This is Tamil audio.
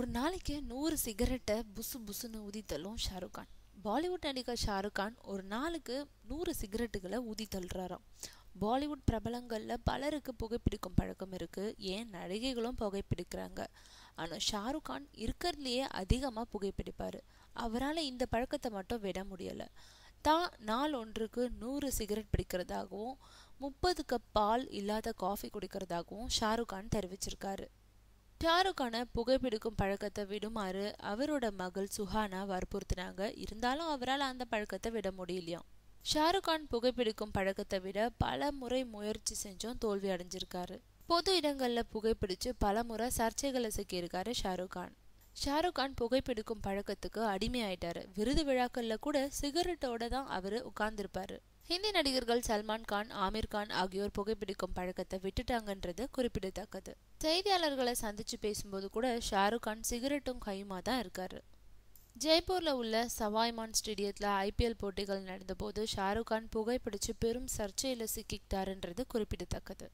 ஒரு நாளைக்கு நூறு சிகரெட்டை புசு புசுன்னு ஊதித்தள்ளும் ஷாருக் கான் பாலிவுட் நடிகர் ஷாருக் கான் ஒரு நாளுக்கு நூறு சிகரெட்டுகளை ஊதி தள்ளுறாராம் பாலிவுட் பிரபலங்களில் பலருக்கு புகைப்பிடிக்கும் பழக்கம் இருக்குது ஏன் நடிகைகளும் புகைப்பிடிக்கிறாங்க ஆனால் ஷாருக் கான் இருக்கிறதுலையே அதிகமாக புகைப்பிடிப்பார் அவரால் இந்த பழக்கத்தை மட்டும் விட முடியலை தான் நாள் ஒன்றுக்கு நூறு சிகரெட் பிடிக்கிறதாகவும் முப்பது கப் பால் இல்லாத காஃபி குடிக்கிறதாகவும் ஷாருக் கான் தெரிவிச்சிருக்காரு டாருக்கான புகைப்பிடிக்கும் பழக்கத்தை விடுமாறு அவரோட மகள் சுஹானா வற்புறுத்தினாங்க இருந்தாலும் அவரால் அந்த பழக்கத்தை விட முடியலையாம் ஷாருக் கான் புகைப்பிடிக்கும் பழக்கத்தை விட பல முறை முயற்சி செஞ்சும் தோல்வி அடைஞ்சிருக்காரு பொது இடங்களில் புகைப்பிடிச்சு பல முறை சர்ச்சைகளை சிக்கியிருக்காரு ஷாருக் கான் ஷாருக் கான் புகைப்பிடிக்கும் பழக்கத்துக்கு அடிமையாயிட்டாரு விருது விழாக்கள்ல கூட சிகரெட்டோட தான் அவரு உட்கார்ந்திருப்பாரு ஹிந்தி நடிகர்கள் சல்மான் கான் ஆமீர் கான் ஆகியோர் புகைப்பிடிக்கும் பழக்கத்தை விட்டுட்டாங்கன்றது குறிப்பிடத்தக்கது செய்தியாளர்களை சந்திச்சு பேசும்போது கூட ஷாருக் கான் சிகரெட்டும் கையுமா தான் இருக்காரு ஜெய்ப்பூரில் உள்ள சவாய்மான் ஸ்டேடியத்தில் ஐபிஎல் போட்டிகள் நடந்தபோது ஷாருக் கான் புகைப்பிடிச்சு பெரும் சர்ச்சையில் சிக்கிக்கிட்டாருன்றது குறிப்பிடத்தக்கது